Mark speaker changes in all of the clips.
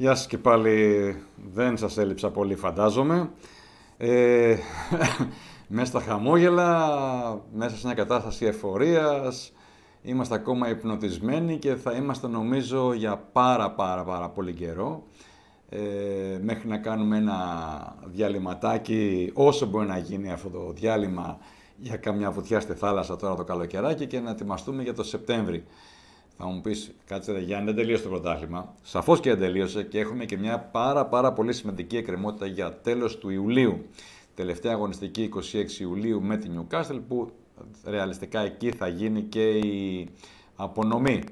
Speaker 1: Γεια σας και πάλι, δεν σας έλειψα πολύ φαντάζομαι. Ε, μέσα στα χαμόγελα, μέσα σε μια κατάσταση εφορίας, είμαστε ακόμα υπνοτισμένοι και θα είμαστε νομίζω για πάρα πάρα πάρα πολύ καιρό. Ε, μέχρι να κάνουμε ένα διαλυματάκι, όσο μπορεί να γίνει αυτό το διάλειμμα για καμιά βουτιά στη θάλασσα τώρα το καλοκαιράκι και να ετοιμαστούμε για το Σεπτέμβρη. Θα μου πεις, κάτσε ρε Γιάννη, δεν τελείωσε το πρωτάθλημα. Σαφώς και δεν τελείωσε και έχουμε και μια πάρα, πάρα πολύ σημαντική εκκρεμότητα για τέλος του Ιουλίου. Τελευταία αγωνιστική 26 Ιουλίου με την Newcastle που ρεαλιστικά εκεί θα γίνει και η απονομή.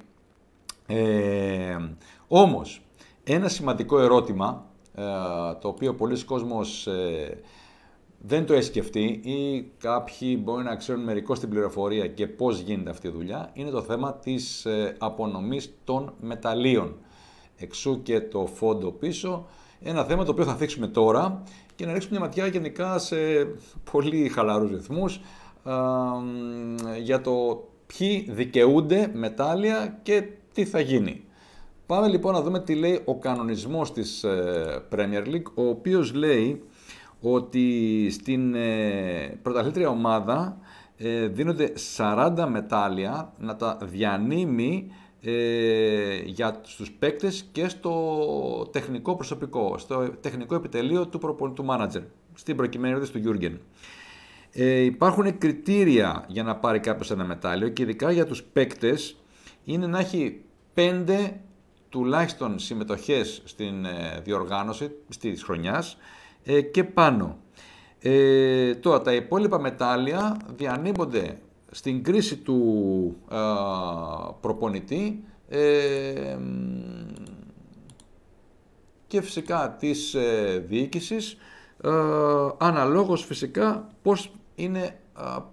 Speaker 1: Ε, όμως, ένα σημαντικό ερώτημα ε, το οποίο πολλοί κόσμος ε, δεν το έχει σκεφτεί ή κάποιοι μπορεί να ξέρουν η καποιοι μπορει να ξερουν μερικώ την πληροφορια είναι το θέμα της ε, απονομής των μεταλλίων. Εξού και το φόντο πίσω, ένα θέμα το οποίο θα θίξουμε τώρα και να ρίξουμε μια ματιά γενικά σε πολύ χαλαρούς ρυθμούς για το ποιοι δικαιούνται μετάλλια και τι θα γίνει. Πάμε λοιπόν να δούμε τι λέει ο κανονισμός της ε, Premier League, ο οποίος λέει ότι στην ε, πρωταθλήτρια ομάδα ε, δίνονται 40 μετάλλια να τα διανύμει ε, για τους παίκτες και στο τεχνικό προσωπικό, στο τεχνικό επιτελείο του, προπονητού του στην προκειμένη ερώτηση του Γιούργεν. Ε, υπάρχουν κριτήρια για να πάρει κάποιος ένα μετάλλιο και ειδικά για τους παίκτες είναι να έχει 5 τουλάχιστον συμμετοχές στην ε, διοργάνωση της χρονιάς, ε, και πάνω. Ε, τώρα, τα υπόλοιπα μετάλλια διανύμπονται στην κρίση του προπονητή ε, και φυσικά της ε, διοίκησης, ε, αναλόγως φυσικά πώς, είναι,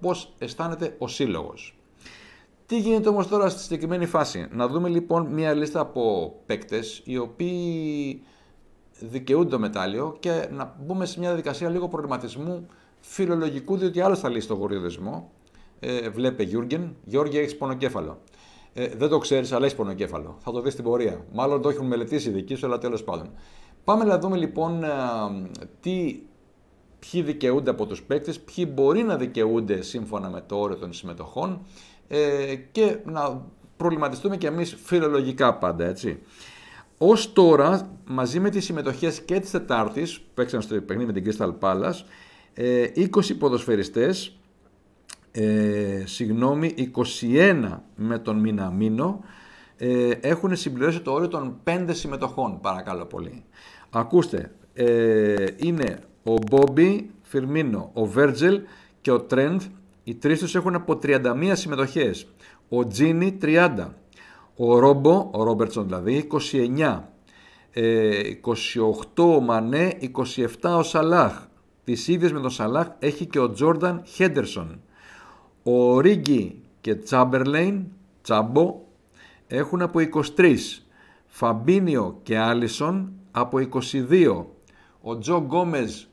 Speaker 1: πώς αισθάνεται ο σύλλογος. Τι γίνεται όμως τώρα στη συγκεκριμένη φάση. Να δούμε λοιπόν μια λίστα από παίκτες οι οποίοι δικαιούνται το μετάλλιο και να μπούμε σε μια διαδικασία λίγο προβληματισμού φιλολογικού, διότι άλλο θα λύσει τον γοριοδεσμό. Ε, βλέπε Γιούργεν, Γιώργη, έχεις πονοκέφαλο. Ε, δεν το ξέρεις, αλλά έχεις πονοκέφαλο. Θα το δεις στην πορεία. Μάλλον το έχουν μελετήσει οι δικοί σου, αλλά τέλος πάντων. Πάμε να δούμε λοιπόν ε, τι, ποιοι δικαιούνται από τους παίκτες, ποιοι μπορεί να δικαιούνται σύμφωνα με το όριο των συμμετοχών ε, και να προβληματιστούμε και εμείς φιλολογικά πάντα, έτσι. Ως τώρα, μαζί με τις συμμετοχές και της Τετάρτης που παίξαν στο παιχνίδι με την Crystal Palace, 20 ε, ποδοσφαιριστές, ε, συγγνώμη, 21 με τον Μιναμίνο, ε, έχουν συμπληρώσει το όριο των 5 συμμετοχών, παρακαλώ πολύ. Ακούστε, ε, είναι ο Μπόμπι, Φιρμίνο, ο Βέρτζελ και ο Τρέντ, οι τρεις τους έχουν από 31 συμμετοχές. Ο Τζίνι 30, ο Ρόμπο, ο Ρόμπερτσον δηλαδή, 29. 28 ε, ο Μανέ, 27 ο Σαλάχ. Τις ίδιες με τον Σαλάχ έχει και ο Τζόρνταν Χέντερσον. Ο Ρίγκι και Τσάμπερλέιν, Τσάμπο, έχουν από 23. Φαμπίνιο και Άλισον από 22. Ο Τζο Γκόμες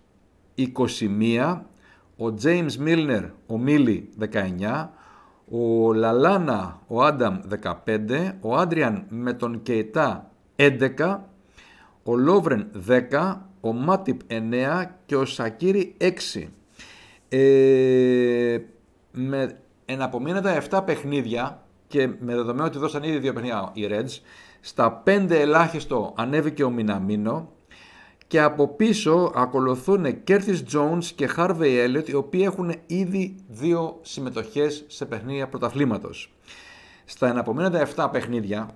Speaker 1: 21. Ο Τζέιμς Μίλνερ, ο Μίλι 19 ο Λαλάνα, ο Άνταμ 15, ο Άντριαν με τον Κεϊτά 11, ο Λόβρεν 10, ο Μάτιπ 9 και ο Σακύρη 6. Ε, με εναπομείνοντα 7 παιχνίδια και με δεδομένο ότι δώσαν ήδη δύο παιχνίδια οι Reds, στα 5 ελάχιστο ανέβηκε ο Μιναμίνο, και από πίσω ακολουθούν Κέρθις Jones και Harvey Elliott οι οποίοι έχουν ήδη δύο συμμετοχές σε παιχνίδια πρωταθλήματος. Στα εναπομείνοντα 7 παιχνίδια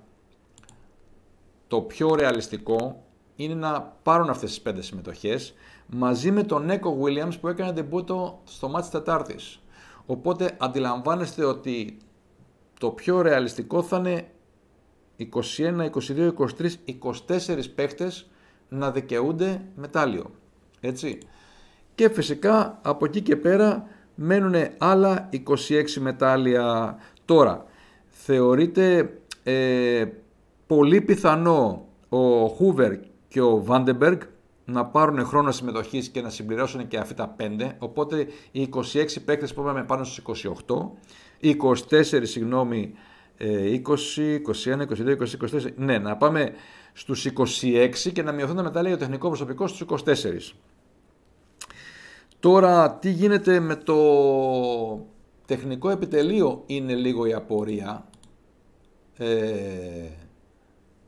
Speaker 1: το πιο ρεαλιστικό είναι να πάρουν αυτές τις 5 συμμετοχές μαζί με τον Νέκο Williams που έκανε τεμπούτο στο μάτς Τετάρτης. Οπότε αντιλαμβάνεστε ότι το πιο ρεαλιστικό θα είναι 21, 22, 23, 24 παίχτες να δικαιούνται μετάλλιο. Έτσι. Και φυσικά από εκεί και πέρα μένουν άλλα 26 μετάλλια. Τώρα, θεωρείται ε, πολύ πιθανό ο Χούβερ και ο Βάντεμπεργκ να πάρουν χρόνο συμμετοχής και να συμπληρώσουν και αυτά τα 5. Οπότε οι 26 παίκτες που είπαμε πάνω στους 28, οι 24 συγγνώμη, 20, 21, 22, 23, 24. Ναι, να πάμε στους 26 και να μειωθούν τα μετάλλια για τεχνικό προσωπικό στους 24. Τώρα, τι γίνεται με το τεχνικό επιτελείο είναι λίγο η απορία, ε,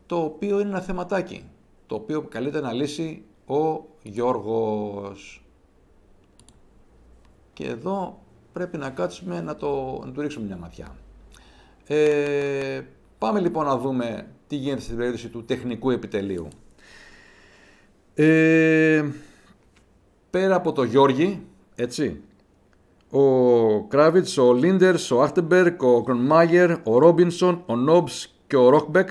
Speaker 1: το οποίο είναι ένα θεματάκι, το οποίο καλείται να λύσει ο Γιώργος. Και εδώ πρέπει να κάτσουμε να, το, να του ρίξουμε μια ματιά. Ε, πάμε λοιπόν να δούμε τι γίνεται στην περίπτωση του τεχνικού επιτελείου. Ε, πέρα από το Γιώργη, έτσι, ο Κράβιτς, ο Λίντερς, ο Άχτεμπερκ, ο Κρονμάγερ, ο Ρόμπινσον, ο Νόμπς και ο Ρόκμπεκ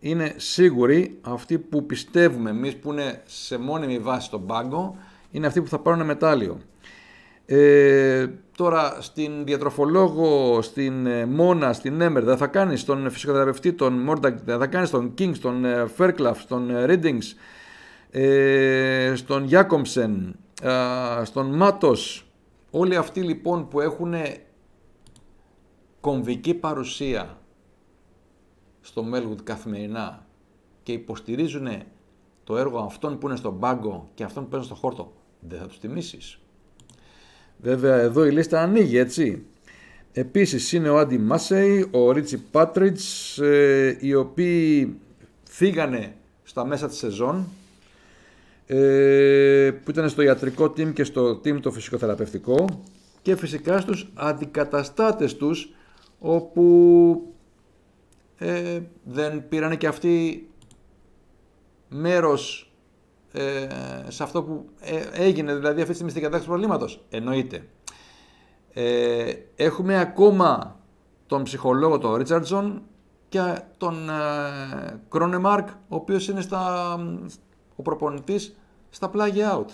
Speaker 1: είναι σίγουροι αυτοί που πιστεύουμε εμείς που είναι σε μόνιμη βάση στον πάγκο είναι αυτοί που θα πάρουν μετάλλιο. Ε, τώρα στην διατροφολόγο, στην ε, Μόνα, στην Έμερ, δεν θα κάνεις, τον φυσικοθεραπευτή, τον Μόρνταγκ, δεν θα κάνεις, τον Κίνγκ, τον ε, Φέρκλαφ, τον Ρίντινγκς, στον Γιάκομψεν, στον Μάτος. Όλοι αυτοί λοιπόν που έχουν κομβική παρουσία στο Μέλγουτ καθημερινά και υποστηρίζουν το έργο αυτών που είναι στον πάγκο και αυτών που παίζουν στον χόρτο, δεν θα τους τιμήσεις. Βέβαια εδώ η λίστα ανοίγει έτσι. Επίσης είναι ο Άντι Μάσεϊ, ο Ρίτσι Πάτριτς, ε, οι οποίοι φύγανε στα μέσα της σεζόν, ε, που ήταν στο ιατρικό team και στο team το φυσικοθεραπευτικό και φυσικά στους αντικαταστάτες τους όπου ε, δεν πήραν και αυτοί μέρος ε, σε αυτό που ε, έγινε δηλαδή αυτή τη στιγμή στην κατάσταση του προβλήματος. Εννοείται. Ε, έχουμε ακόμα τον ψυχολόγο τον Ρίτσαρτσον και τον ε, Κρόνεμαρκ, ο οποίος είναι στα, ο προπονητής στα πλάγια out.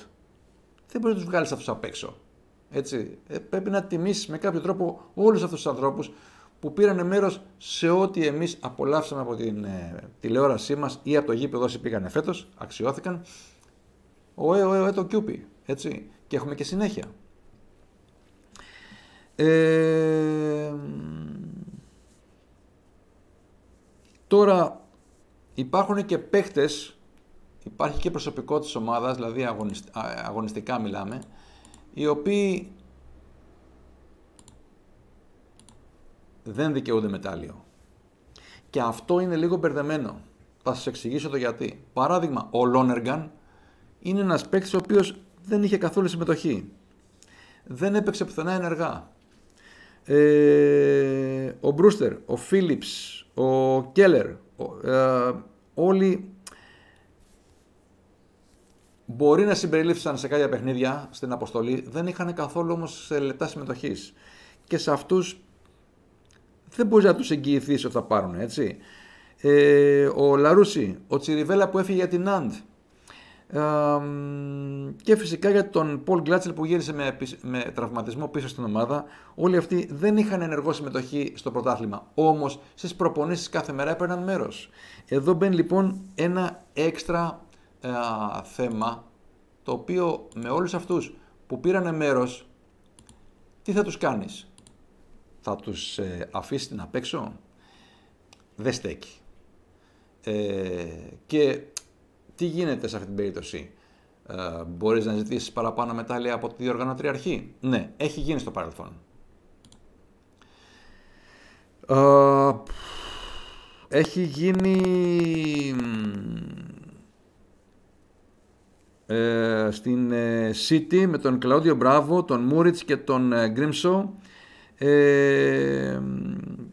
Speaker 1: Δεν μπορεί να τους βγάλεις αυτούς απ' έξω. Έτσι. Ε, πρέπει να τιμήσεις με κάποιο τρόπο όλους αυτούς τους ανθρώπους που πήραν μέρος σε ό,τι εμείς απολαύσαμε από την τηλεόρασή μας ή από το γήπεδο όσοι πήγανε φέτος, αξιώθηκαν ωε ωε ωε το κιούπι, έτσι, και έχουμε και συνέχεια. Ε, τώρα υπάρχουν και παίχτες, υπάρχει και προσωπικό της ομάδας, δηλαδή αγωνιστικά μιλάμε, οι οποίοι δεν δικαιούνται μετάλλιο. Και αυτό είναι λίγο μπερδεμένο. Θα σας εξηγήσω το γιατί. Παράδειγμα, ο Λόνεργαν είναι ένας παίκτης ο οποίος δεν είχε καθόλου συμμετοχή. Δεν έπαιξε πουθενά ενεργά. Ε, ο Μπρούστερ, ο Φίλιπς, ο Κέλλερ, ε, όλοι μπορεί να συμπεριλήφθησαν σε κάποια παιχνίδια στην αποστολή, δεν είχαν καθόλου όμως λεπτά συμμετοχής. Και σε αυτούς δεν μπορεί να τους εγγυηθείς ότι θα πάρουν, έτσι. Ε, ο Λαρούση, ο Τσιριβέλα που έφυγε για την Αντ, και φυσικά για τον Πολ Γκλάτσελ που γύρισε με, με τραυματισμό πίσω στην ομάδα. Όλοι αυτοί δεν είχαν ενεργό συμμετοχή στο πρωτάθλημα. Όμως στις προπονήσεις κάθε μέρα έπαιρναν μέρος. Εδώ μπαίνει λοιπόν ένα έξτρα ε, θέμα το οποίο με όλους αυτούς που πήραν μέρος, τι θα τους κάνεις. Θα τους ε, αφήσεις να παίξω. Δεν στέκει. Ε, και τι γίνεται σε αυτή την περίπτωση. Ε, Μπορείς να ζητήσεις παραπάνω μετάλλια από τη διοργανωτριαρχή αρχή. Ναι, έχει γίνει στο παρελθόν. Ε, έχει γίνει ε, στην ε, City με τον Κλαούδιο Μπράβο, τον Μούριτς και τον ε, Γκρίμσο. Ε,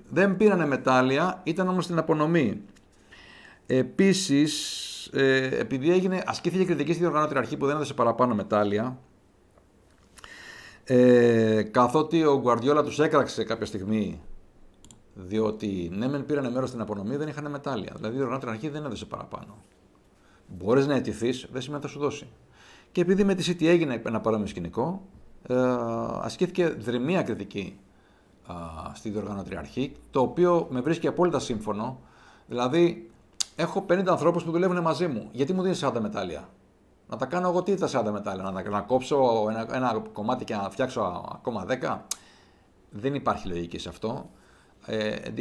Speaker 1: δεν πήρανε μετάλλια, ήταν όμως στην απονομή. Επίσης, ε, επειδή έγινε, ασκήθηκε κριτική στη διοργανώτρια αρχή που δεν έδωσε παραπάνω μετάλλια, ε, καθότι ο Γκουαρδιόλα τους έκραξε κάποια στιγμή διότι ναι, μεν πήραν μέρος στην απονομή, δεν είχαν μετάλλια. Δηλαδή, η οργανώτρια αρχή δεν έδωσε παραπάνω. Μπορείς να αιτηθείς, δεν σημαίνει θα σου δώσει. Και επειδή με τη City έγινε ένα παρόμοιο σκηνικό, ε, ασκήθηκε δρυμία κριτική ε, στη διοργανώτρια αρχή, το οποίο με βρίσκει απόλυτα σύμφωνο. Δηλαδή, έχω 50 ανθρώπους που δουλεύουν μαζί μου. Γιατί μου δίνεις 40 μετάλλια. Να τα κάνω εγώ τι τα 40 μετάλλια, να, να κόψω ένα, ένα κομμάτι και να φτιάξω ακόμα 10. Δεν υπάρχει λογική σε αυτό. Ε, εν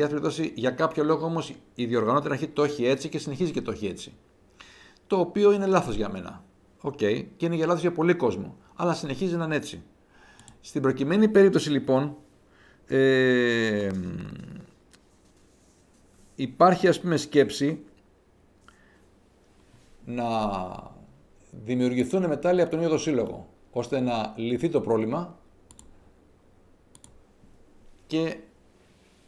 Speaker 1: για κάποιο λόγο όμως η διοργανώτερη αρχή το έχει έτσι και συνεχίζει και το έχει έτσι. Το οποίο είναι λάθος για μένα. Οκ, okay. και είναι για λάθος για πολλοί κόσμο. Αλλά συνεχίζει να είναι έτσι. Στην προκειμένη περίπτωση λοιπόν, ε, υπάρχει ας πούμε σκέψη να δημιουργηθούν μετάλλια από τον ίδιο το σύλλογο, ώστε να λυθεί το πρόβλημα και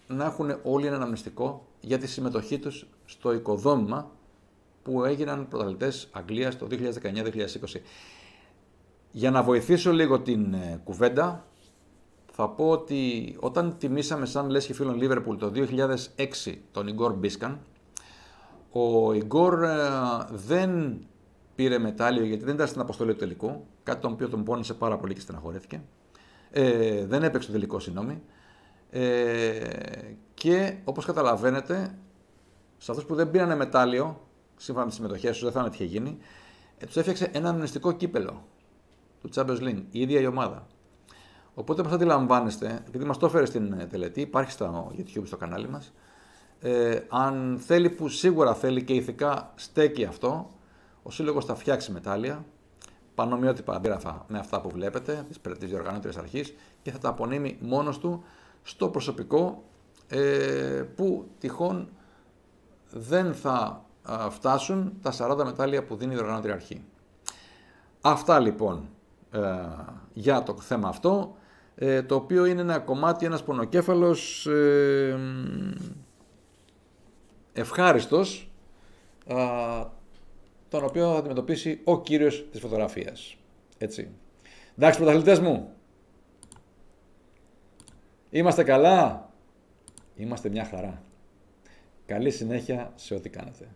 Speaker 1: να έχουν όλοι ένα αναμνηστικό για τη συμμετοχή τους στο οικοδόμημα που έγιναν πρωταθλητές Αγγλίας το 2019-2020. Για να βοηθήσω λίγο την ε, κουβέντα, θα πω ότι όταν τιμήσαμε σαν λέσχη φίλων Λίβερπουλ το 2006 τον Ιγκόρ Μπίσκαν, ο Ιγκόρ ε, δεν πήρε μετάλλιο γιατί δεν ήταν στην αποστολή του τελικού. Κάτι το οποίο τον πόνισε πάρα πολύ και στεναχωρέθηκε. Ε, δεν έπαιξε το τελικό, συγγνώμη. Ε, και όπως καταλαβαίνετε, σε αυτούς που δεν πήρανε μετάλλιο, σύμφωνα με τις συμμετοχές τους, δεν θα είναι τι είχε γίνει, ε, τους έφτιαξε ένα μνηστικό κύπελο του Champions League, η ίδια η ομάδα. Οπότε, όπως αντιλαμβάνεστε, επειδή μας το έφερε στην ε, τελετή, υπάρχει στο YouTube, στο κανάλι μας, ε, αν θέλει που σίγουρα θέλει και ηθικά στέκει αυτό, ο Σύλλογος θα φτιάξει μετάλλια, πανομοιότυπα αντίγραφα με αυτά που βλέπετε, της διοργανώτερης αρχής, και θα τα απονείμει μόνος του στο προσωπικό ε, που τυχόν δεν θα φτάσουν τα 40 μετάλλια που δίνει η διοργανώτερη αρχή. Αυτά λοιπόν ε, για το θέμα αυτό, ε, το οποίο είναι ένα κομμάτι, ένας πονοκέφαλος ε, ευχάριστος τον οποίο θα αντιμετωπίσει ο κύριος της φωτογραφίας. Έτσι. Εντάξει πρωταθλητές μου, είμαστε καλά, είμαστε μια χαρά. Καλή συνέχεια σε ό,τι κάνετε.